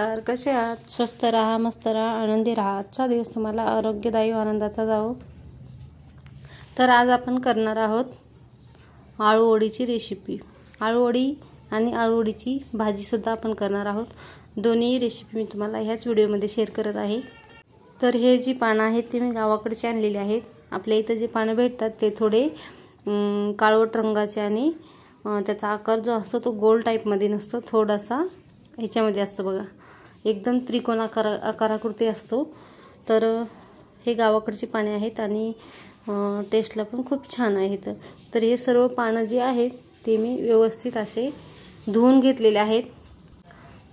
नमस्कार कसे आहात स्वस्त राहा मस्त राहा आनंदी राहा आजचा दिवस तुम्हाला आरोग्यदायी आनंदाचा जाओ तर आज आपण करणार आहोत आळूवडीची रेसिपी आळूवडी आणि आळूवडीची भाजीसुद्धा आपण करणार आहोत दोन्ही रेसिपी मी तुम्हाला ह्याच व्हिडिओमध्ये शेअर करत आहे तर हे जी पानं आहेत ते मी गावाकडचे आणलेली आहेत आपल्या इथं जे पानं भेटतात ते थोडे काळवट रंगाचे आणि त्याचा आकार जो असतो तो गोल टाईपमध्ये नसतो थोडासा ह्याच्यामध्ये असतो बघा एकदम त्रिकोण आकार आकाराकृती असतो तर हे गावाकडची पाणी आहेत आणि टेस्टला पण खूप छान आहेत तर हे सर्व पानं जी आहेत ते मी व्यवस्थित असे धुवून घेतलेले आहेत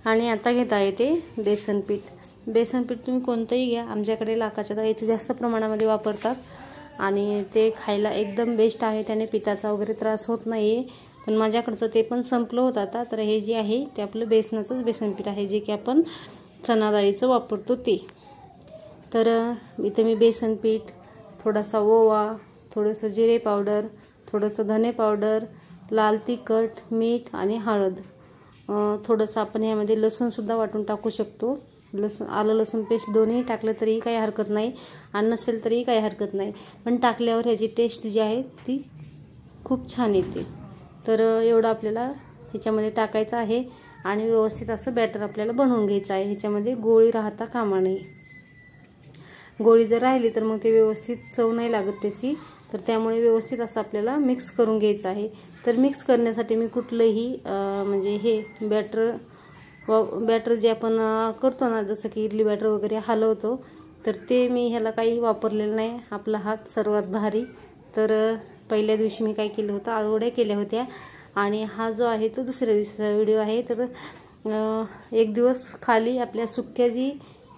आणि आता घेत आहे ते बेसनपीठ बेसनपीठ तुम्ही कोणतंही घ्या आमच्याकडे लाकाच्या तर जास्त प्रमाणामध्ये वापरतात आणि ते खायला एकदम बेस्ट आहे त्याने पिताचा वगैरे त्रास होत नाही आहे पण माझ्याकडचं ते पण संपलं होतं आता तर हे जे आहे ते आपलं बेसनाचंच बेसनपीठ आहे जे की आपण चणाडाळीचं वापरतो ते तर इथे मी बेसनपीठ थोडासा ओवा थोडंसं जिरे पावडर थोडंसं धने पावडर लाल तिखट मीठ आणि हळद थोडंसं आपण यामध्ये लसूणसुद्धा वाटून टाकू शकतो लसूण आलं लसूण पेस्ट दोन्ही टाकलं तरीही काही हरकत नाही आणि नसेल तरीही काही हरकत नाही पण टाकल्यावर ह्याची टेस्ट जी आहे ती खूप छान येते तर एवढं आपल्याला ह्याच्यामध्ये टाकायचं आहे आणि व्यवस्थित असं बॅटर आपल्याला बनवून घ्यायचं आहे ह्याच्यामध्ये गोळी राहता कामा नये गोळी जर राहिली तर मग ते व्यवस्थित चव नाही लागत त्याची तर त्यामुळे व्यवस्थित असं आपल्याला मिक्स करून घ्यायचं आहे तर मिक्स करण्यासाठी मी कुठलंही म्हणजे हे बॅटर व बॅटर जे आपण करतो ना जसं की इडली बॅटर वगैरे हलवतो तर ते मी ह्याला काही वापरलेलं नाही आपला हात सर्वात भारी तर पहिल्या दिवशी मी काय केलं होतं आळूवड्या केल्या होत्या आणि हा जो आहे तो दुसऱ्या दिवशीचा व्हिडिओ आहे तर एक दिवस खाली आपल्या सुक्या जी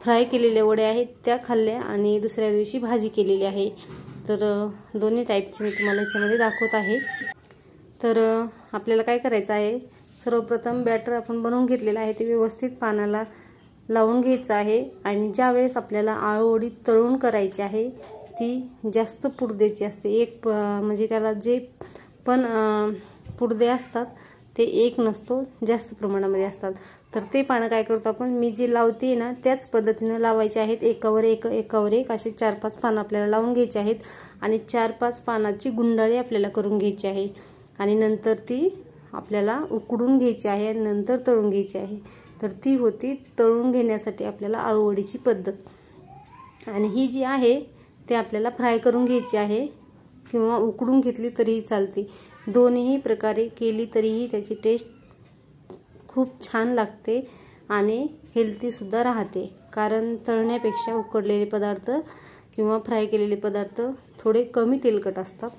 फ्राय केलेल्या वड्या आहेत त्या खाल्ल्या आणि दुसऱ्या दिवशी भाजी केलेली आहे तर दोन्ही टाईपचे मी तुम्हाला याच्यामध्ये दाखवत आहे तर आपल्याला काय करायचं आहे सर्वप्रथम बॅटर आपण बनवून घेतलेलं आहे ते व्यवस्थित पानाला लावून घ्यायचं आहे आणि ज्यावेळेस वेळेस आपल्याला आळूवडी तळून करायची आहे ती जास्त पुडदेची असते एक प म्हणजे त्याला जे पण पुडदे असतात ते एक नसतो जास्त प्रमाणामध्ये असतात तर ते पानं काय करतो आपण मी जे लावते ना त्याच पद्धतीनं लावायचे आहेत एकावर एक एकावर एक असे चार पाच पानं आपल्याला लावून घ्यायचे आहेत आणि चार पाच पानाची गुंडाळी आपल्याला करून घ्यायची आहे आणि नंतर ती आपल्याला उकडून घ्यायची आहे आणि नंतर तळून घ्यायची आहे तर ती होती तळून घेण्यासाठी आपल्याला आळूवडीची पद्धत आणि ही जी आहे ते आपल्याला फ्राय करून घ्यायचे आहे किंवा उकडून घेतली तरीही चालते दोन्ही प्रकारे केली तरीही त्याची टेस्ट खूप छान लागते आणि हेल्थीसुद्धा राहते कारण तळण्यापेक्षा उकडलेले पदार्थ किंवा फ्राय केलेले पदार्थ थोडे कमी तेलकट असतात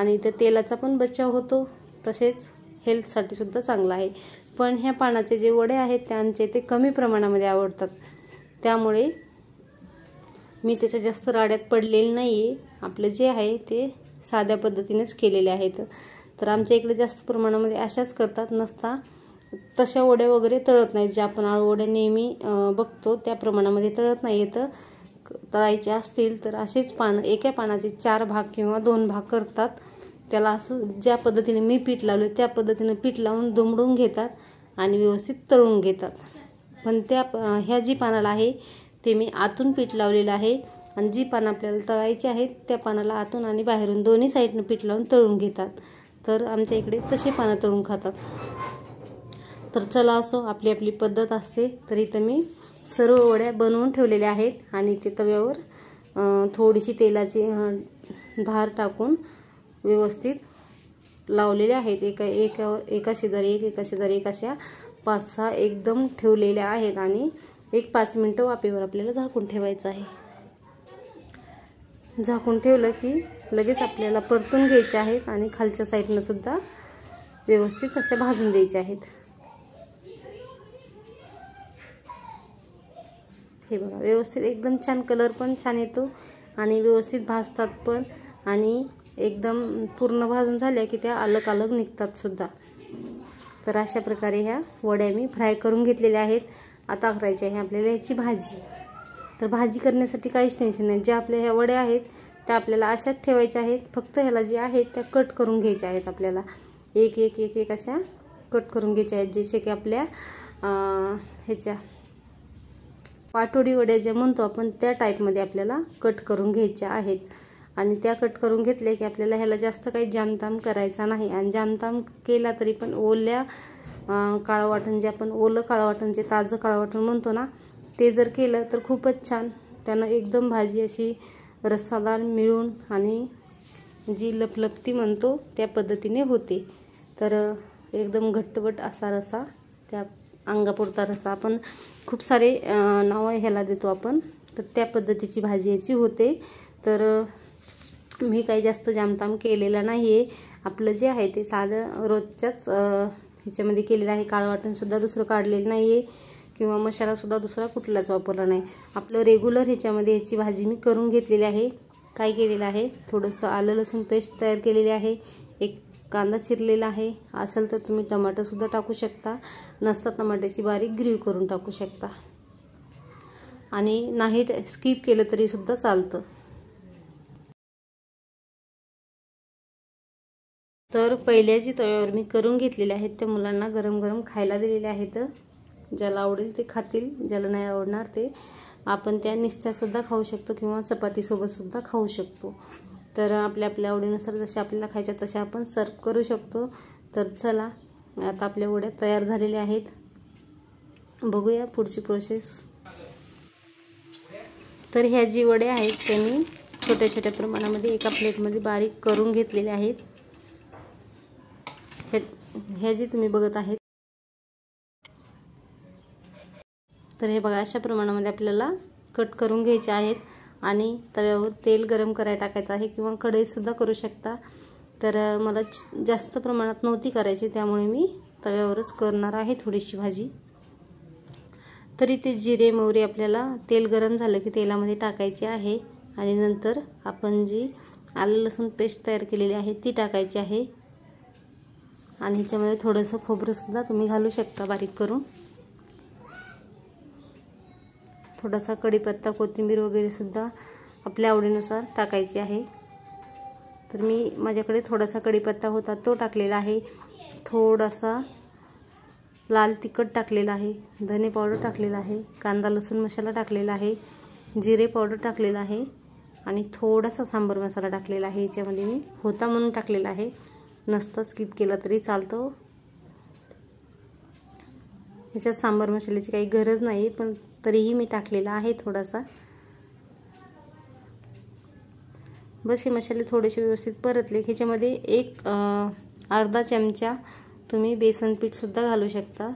आणि त्या तेलाचा पण बचाव होतो तसेच हेल्थसाठी सुद्धा चांगला आहे पण ह्या पानाचे जे वडे आहेत त्यांचे ते कमी प्रमाणामध्ये आवडतात त्यामुळे मी त्याच्या जास्त राड्यात पडलेलं नाही आहे आपलं जे आहे ते साध्या पद्धतीनेच केलेले आहेत तर आमच्या इकडे जास्त प्रमाणामध्ये अशाच करतात नसता तशा ओढ्या वगैरे तळत नाहीत ज्या आपण ओढ्या नेहमी बघतो त्या प्रमाणामध्ये तळत नाही येतं तळायचे असतील तर असेच पानं एका पानाचे चार भाग किंवा दोन भाग करतात त्याला असं ज्या पद्धतीने मी पीठ लावले त्या पद्धतीने पीठ लावून दुमडून घेतात आणि व्यवस्थित तळून घेतात पण त्या ह्या जी पानाला आहे ते मी आतून पीठ लावलेलं आहे आणि जी पानं आपल्याला तळायची आहेत त्या पानाला आतून आणि बाहेरून दोन्ही साईडनं पीठ लावून तळून घेतात तर आमच्या इकडे तसे पानं तळून खातात तर चला असो आपली आपली पद्धत असते तर इथं मी सर्व वड्या बनवून ठेवलेल्या आहेत आणि ते तव्यावर थोडीशी तेलाची धार टाकून व्यवस्थित लावलेल्या आहेत एका एका एका शेजारी एक एका शेजारी एक अशा पाच सहा एकदम ठेवलेल्या आहेत आणि एक पाच मिनटं वाफेवर आपल्याला झाकून ठेवायचं आहे झाकून ठेवलं की लगेच आपल्याला परतून घ्यायचे आहेत आणि खालच्या सुद्धा व्यवस्थित असे भाजून द्यायच्या आहेत हे बघा व्यवस्थित एकदम छान कलर पण छान येतो आणि व्यवस्थित भाजतात पण आणि एकदम पूर्ण भाजून झाल्या की त्या अलग अलग निघतात सुद्धा तर अशा प्रकारे ह्या वड्या मी फ्राय करून घेतलेल्या आहेत आता करायची आहे आपल्याला याची भाजी तर भाजी करण्यासाठी काहीच टेन्शन नाही ज्या आपल्या ह्या वड्या आहेत त्या आपल्याला अशाच ठेवायच्या आहेत फक्त ह्याला जे आहेत त्या कट करून घ्यायच्या आहेत आपल्याला एक एक एक एक अशा कट करून घ्यायच्या आहेत जसे की आपल्या ह्याच्या पाटोडी वड्या ज्या म्हणतो आपण त्या टाईपमध्ये आपल्याला कट करून घ्यायच्या आहेत आणि त्या कट करून घेतल्या की आपल्याला ह्याला जास्त काही जामताम करायचा नाही आणि जामताम केला तरी पण ओल्या काळं वाटण जे आपण ओलं काळं वाटण जे ताजं काळं वाटण म्हणतो ना ते जर केलं तर खूपच छान त्यानं एकदम भाजी अशी रस्सादार मिळून आणि जी लपलपती म्हणतो त्या पद्धतीने होते तर एकदम घट्टबट असा रसा त्या अंगापुरता रसा आपण खूप सारे नावं ह्याला देतो आपण तर त्या पद्धतीची भाजी याची होते तर मी काही जास्त जामताम केलेला नाही आहे आपलं जे आहे ते साधं रोजच्याच ह्याच्यामध्ये केलेलं आहे काळं वाटणसुद्धा दुसरं काढलेलं नाही आहे किंवा मसालासुद्धा दुसरा कुठलाच वापरला नाही आपलं रेग्युलर ह्याच्यामध्ये ह्याची भाजी मी करून घेतलेली आहे काय केलेलं आहे थोडंसं आलं लसूण पेस्ट तयार केलेली आहे एक कांदा चिरलेला आहे असेल तर तुम्ही टमाटरसुद्धा टाकू शकता नसता टमाट्याची बारीक ग्रीव करून टाकू शकता आणि नाही स्किप केलं तरीसुद्धा चालतं तर पहिल्या जी तव्यावर मी करून घेतलेले आहेत त्या मुलांना गरम गरम खायला दिलेले आहेत ज्याला आवडेल ते खातील ज्याला नाही आवडणार ते आपण त्या निस्त्यासुद्धा खाऊ शकतो किंवा चपातीसोबतसुद्धा खाऊ शकतो तर आपल्या आपल्या आवडीनुसार जसे आपल्याला खायच्या तसे आपण सर्व करू शकतो तर चला आता आपल्या वड्या तयार झालेल्या आहेत बघूया पुढची प्रोसेस तर ह्या जी वड्या आहेत त्यांनी छोट्या छोट्या प्रमाणामध्ये एका प्लेटमध्ये बारीक करून घेतलेल्या आहेत हे जे तुम्ही बघत आहेत तर हे बघा अशा प्रमाणामध्ये आपल्याला कट करून घ्यायचे आहेत आणि तव्यावर तेल गरम करायला टाकायचं आहे किंवा कढईसुद्धा करू शकता तर मला जास्त प्रमाणात नव्हती करायची त्यामुळे मी तव्यावरच करणार आहे थोडीशी भाजी तरी ते जिरे मोहरी आपल्याला तेल गरम झालं की तेलामध्ये टाकायचे आहे आणि नंतर आपण जी आलं लसूण पेस्ट तयार केलेली आहे ती टाकायची आहे आणि ह्याच्यामध्ये थोडंसं खोबरंसुद्धा तुम्ही घालू शकता बारीक करून थोडासा कढीपत्ता कोथिंबीर वगैरेसुद्धा आपल्या आवडीनुसार टाकायची आहे तर मी माझ्याकडे थोडासा कढीपत्ता होता तो टाकलेला आहे थोडासा लाल तिखट टाकलेला आहे धने पावडर टाकलेला आहे कांदा लसूण मसाला टाकलेला आहे जिरे पावडर टाकलेला आहे आणि थोडासा सांबर मसाला टाकलेला आहे याच्यामध्ये मी होता म्हणून टाकलेला आहे नसता स्किप केला तरी चालतो ह्याच्यात सांबार मसाल्याची काही गरज नाही पण तरीही मी टाकलेला आहे थोडासा बस हे मसाले थोडेसे व्यवस्थित परतले ह्याच्यामध्ये एक अर्धा चमचा तुम्ही बेसन पीठसुद्धा घालू शकता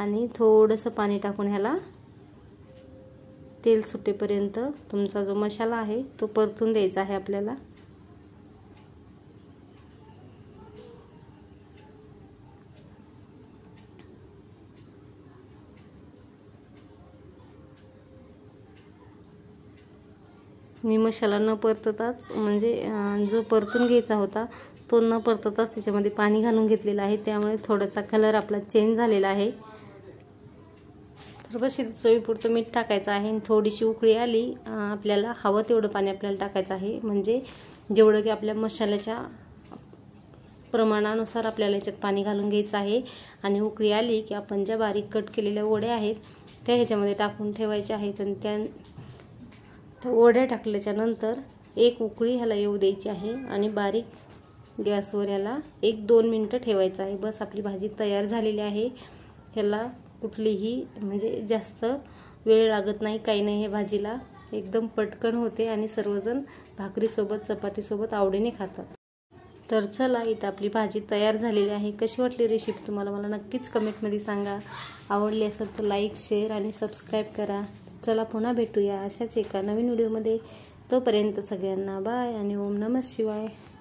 आणि थोडंसं पाणी टाकून ह्याला तेल सुटेपर्यंत तुमचा जो मसाला आहे तो परतून द्यायचा आहे आपल्याला मी मसाला न परतताच म्हणजे जो परतून घ्यायचा होता तो न परतताच त्याच्यामध्ये पाणी घालून घेतलेला आहे त्यामुळे थोडासा कलर आपला चेंज झालेला आहे तर बस इथं चवीपुरतं मीठ टाकायचं आहे आणि थोडीशी उकळी आली आपल्याला हवं तेवढं पाणी आपल्याला टाकायचं आहे म्हणजे जेवढं की आपल्या मसाल्याच्या प्रमाणानुसार आपल्याला याच्यात पाणी घालून घ्यायचं आहे आणि उकळी आली की आपण ज्या बारीक कट केलेल्या ओड्या आहेत त्या ह्याच्यामध्ये टाकून ठेवायच्या आहेत आणि त्या तर ओढ्या टाकल्याच्यानंतर एक उकळी ह्याला येऊ द्यायची आहे आणि बारीक गॅसवर याला एक दोन मिनटं ठेवायचं आहे बस आपली भाजी तयार झालेली आहे ह्याला कुठलीही म्हणजे जास्त वेळ लागत नाही काही नाही हे भाजीला एकदम पटकन होते आणि सर्वजण भाकरीसोबत चपातीसोबत आवडीने खातात तर चला इथं आपली भाजी तयार झालेली आहे कशी वाटली रेसिपी तुम्हाला मला नक्कीच कमेंटमध्ये सांगा आवडली असेल तर लाईक शेअर आणि सबस्क्राईब करा चला पुन्हा भेटूया अशाच एका नवीन व्हिडिओमध्ये तोपर्यंत सगळ्यांना बाय आणि ओम नमः शिवाय